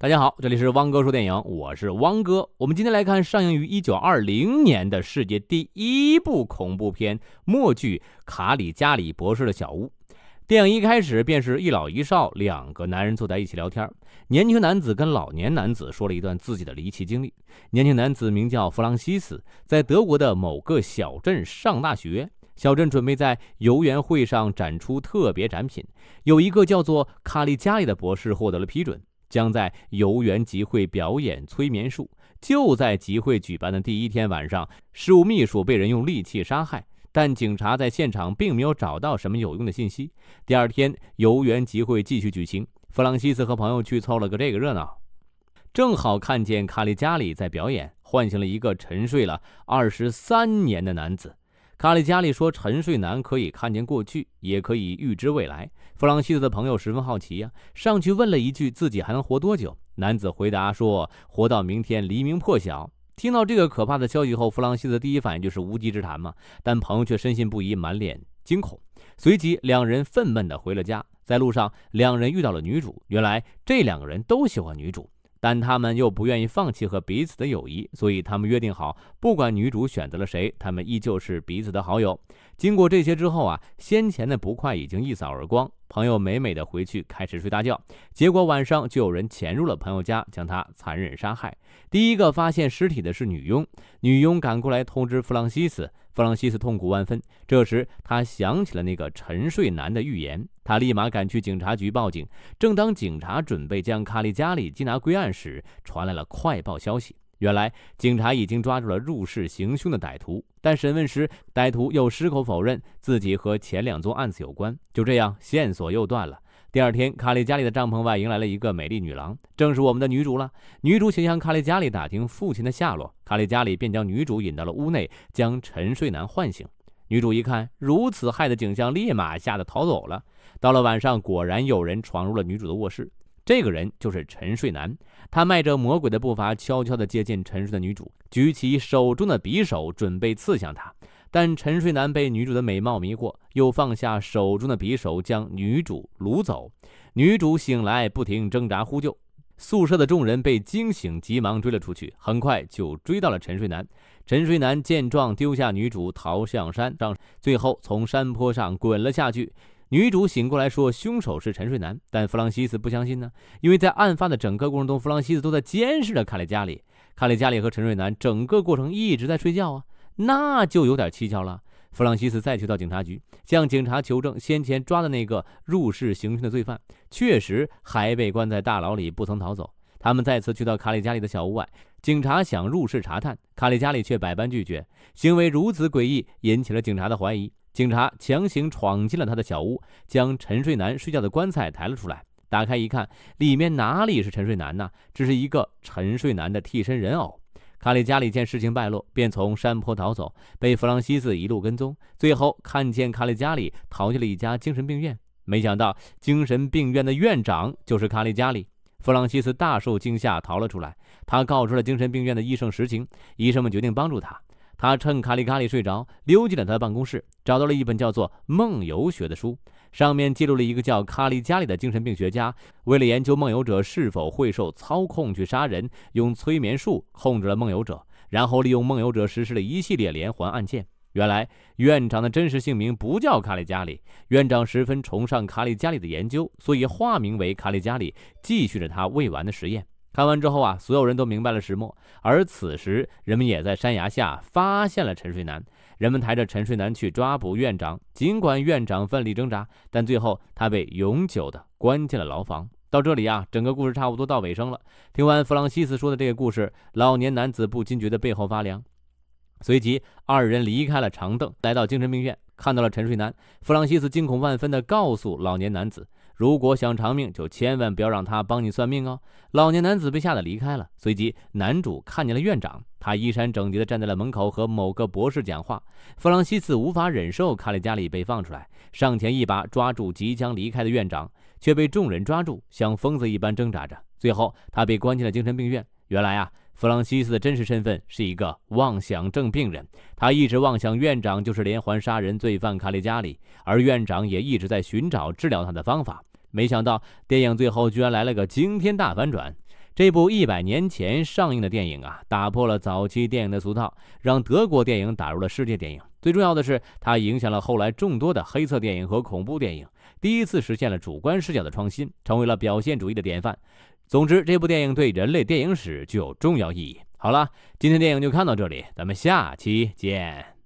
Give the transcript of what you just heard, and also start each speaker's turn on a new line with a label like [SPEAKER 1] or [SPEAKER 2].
[SPEAKER 1] 大家好，这里是汪哥说电影，我是汪哥。我们今天来看上映于1920年的世界第一部恐怖片《默剧卡里加里博士的小屋》。电影一开始便是一老一少两个男人坐在一起聊天。年轻男子跟老年男子说了一段自己的离奇经历。年轻男子名叫弗朗西斯，在德国的某个小镇上大学。小镇准备在游园会上展出特别展品，有一个叫做卡里加里的博士获得了批准。将在游园集会表演催眠术。就在集会举办的第一天晚上，事务秘书被人用利器杀害，但警察在现场并没有找到什么有用的信息。第二天，游园集会继续举行，弗朗西斯和朋友去凑了个这个热闹，正好看见卡利加里在表演，唤醒了一个沉睡了二十三年的男子。卡里加里说：“沉睡男可以看见过去，也可以预知未来。”弗朗西斯的朋友十分好奇呀，上去问了一句：“自己还能活多久？”男子回答说：“活到明天黎明破晓。”听到这个可怕的消息后，弗朗西斯第一反应就是无稽之谈嘛，但朋友却深信不疑，满脸惊恐。随即，两人愤懑地回了家。在路上，两人遇到了女主。原来，这两个人都喜欢女主。但他们又不愿意放弃和彼此的友谊，所以他们约定好，不管女主选择了谁，他们依旧是彼此的好友。经过这些之后啊，先前的不快已经一扫而光，朋友美美的回去开始睡大觉。结果晚上就有人潜入了朋友家，将他残忍杀害。第一个发现尸体的是女佣，女佣赶过来通知弗朗西斯。弗朗西斯痛苦万分。这时，他想起了那个沉睡男的预言，他立马赶去警察局报警。正当警察准备将卡利加里缉拿归案时，传来了快报消息：原来警察已经抓住了入室行凶的歹徒，但审问时歹徒又矢口否认自己和前两宗案子有关。就这样，线索又断了。第二天，卡利加里的帐篷外迎来了一个美丽女郎，正是我们的女主了。女主请向卡利加里打听父亲的下落，卡利加里便将女主引到了屋内，将沉睡男唤醒。女主一看如此害的景象，立马吓得逃走了。到了晚上，果然有人闯入了女主的卧室，这个人就是沉睡男。他迈着魔鬼的步伐，悄悄地接近沉睡的女主，举起手中的匕首，准备刺向她。但沉睡男被女主的美貌迷惑，又放下手中的匕首，将女主掳走。女主醒来，不停挣扎呼救。宿舍的众人被惊醒，急忙追了出去，很快就追到了沉睡男。沉睡男见状，丢下女主，逃向山，让最后从山坡上滚了下去。女主醒过来说，凶手是沉睡男。但弗朗西斯不相信呢，因为在案发的整个过程中，弗朗西斯都在监视着卡里加里。卡里加里和沉睡男整个过程一直在睡觉啊。那就有点蹊跷了。弗朗西斯再去到警察局，向警察求证，先前抓的那个入室行凶的罪犯，确实还被关在大牢里，不曾逃走。他们再次去到卡里家里的小屋外，警察想入室查探，卡里家里却百般拒绝，行为如此诡异，引起了警察的怀疑。警察强行闯进了他的小屋，将沉睡男睡觉的棺材抬了出来，打开一看，里面哪里是沉睡男呢？只是一个沉睡男的替身人偶。卡里加里见事情败露，便从山坡逃走，被弗朗西斯一路跟踪。最后看见卡里加里逃进了一家精神病院，没想到精神病院的院长就是卡里加里。弗朗西斯大受惊吓，逃了出来。他告知了精神病院的医生实情，医生们决定帮助他。他趁卡里卡里睡着，溜进了他的办公室，找到了一本叫做《梦游学》的书，上面记录了一个叫卡里加里的精神病学家，为了研究梦游者是否会受操控去杀人，用催眠术控制了梦游者，然后利用梦游者实施了一系列连环案件。原来院长的真实姓名不叫卡里加里，院长十分崇尚卡里加里的研究，所以化名为卡里加里，继续着他未完的实验。看完之后啊，所有人都明白了始末。而此时，人们也在山崖下发现了沉睡男。人们抬着沉睡男去抓捕院长，尽管院长奋力挣扎，但最后他被永久的关进了牢房。到这里啊，整个故事差不多到尾声了。听完弗朗西斯说的这个故事，老年男子不禁觉得背后发凉。随即，二人离开了长凳，来到精神病院，看到了沉睡男。弗朗西斯惊恐万分地告诉老年男子。如果想偿命，就千万不要让他帮你算命哦。老年男子被吓得离开了。随即，男主看见了院长，他衣衫整洁地站在了门口，和某个博士讲话。弗朗西斯无法忍受卡利加里被放出来，上前一把抓住即将离开的院长，却被众人抓住，像疯子一般挣扎着。最后，他被关进了精神病院。原来啊，弗朗西斯的真实身份是一个妄想症病人，他一直妄想院长就是连环杀人罪犯卡利加里，而院长也一直在寻找治疗他的方法。没想到电影最后居然来了个惊天大反转！这部一百年前上映的电影啊，打破了早期电影的俗套，让德国电影打入了世界电影。最重要的是，它影响了后来众多的黑色电影和恐怖电影，第一次实现了主观视角的创新，成为了表现主义的典范。总之，这部电影对人类电影史具有重要意义。好了，今天电影就看到这里，咱们下期见。